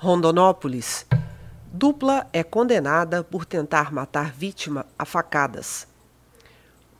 Rondonópolis. Dupla é condenada por tentar matar vítima a facadas.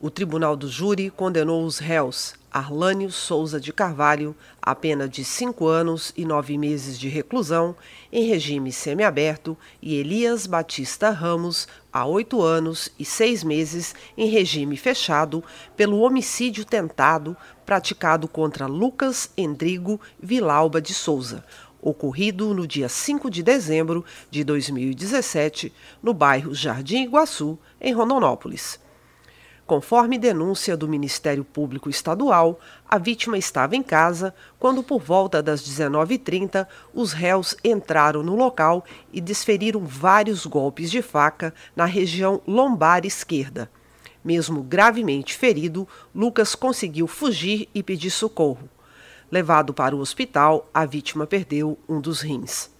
O Tribunal do Júri condenou os réus Arlânio Souza de Carvalho a pena de cinco anos e nove meses de reclusão em regime semiaberto e Elias Batista Ramos a oito anos e seis meses em regime fechado pelo homicídio tentado praticado contra Lucas Endrigo Vilauba de Souza, ocorrido no dia 5 de dezembro de 2017, no bairro Jardim Iguaçu, em Rondonópolis. Conforme denúncia do Ministério Público Estadual, a vítima estava em casa quando, por volta das 19h30, os réus entraram no local e desferiram vários golpes de faca na região lombar esquerda. Mesmo gravemente ferido, Lucas conseguiu fugir e pedir socorro. Levado para o hospital, a vítima perdeu um dos rins.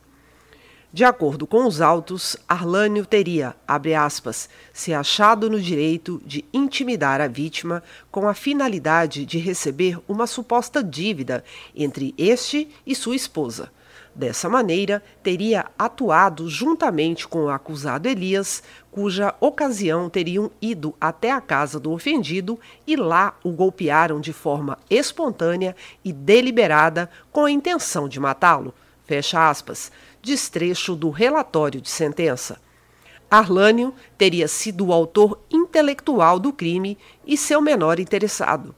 De acordo com os autos, Arlânio teria, abre aspas, se achado no direito de intimidar a vítima com a finalidade de receber uma suposta dívida entre este e sua esposa Dessa maneira, teria atuado juntamente com o acusado Elias, cuja ocasião teriam ido até a casa do ofendido e lá o golpearam de forma espontânea e deliberada com a intenção de matá-lo. Fecha aspas. Destrecho do relatório de sentença. Arlânio teria sido o autor intelectual do crime e seu menor interessado.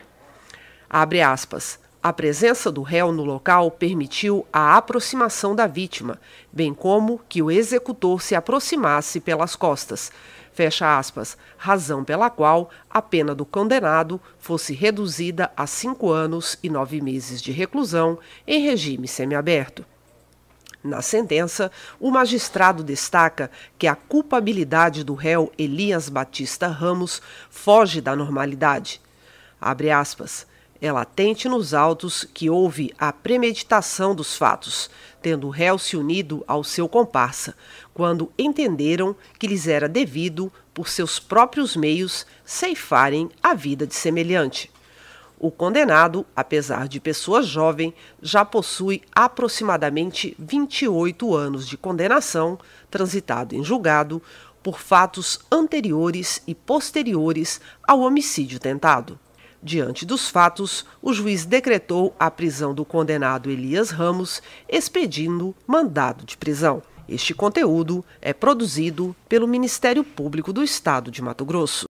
Abre aspas. A presença do réu no local permitiu a aproximação da vítima, bem como que o executor se aproximasse pelas costas. Fecha aspas, razão pela qual a pena do condenado fosse reduzida a cinco anos e nove meses de reclusão em regime semiaberto. Na sentença, o magistrado destaca que a culpabilidade do réu Elias Batista Ramos foge da normalidade. Abre aspas é latente nos autos que houve a premeditação dos fatos, tendo o réu se unido ao seu comparsa, quando entenderam que lhes era devido, por seus próprios meios, ceifarem a vida de semelhante. O condenado, apesar de pessoa jovem, já possui aproximadamente 28 anos de condenação, transitado em julgado, por fatos anteriores e posteriores ao homicídio tentado. Diante dos fatos, o juiz decretou a prisão do condenado Elias Ramos, expedindo mandado de prisão. Este conteúdo é produzido pelo Ministério Público do Estado de Mato Grosso.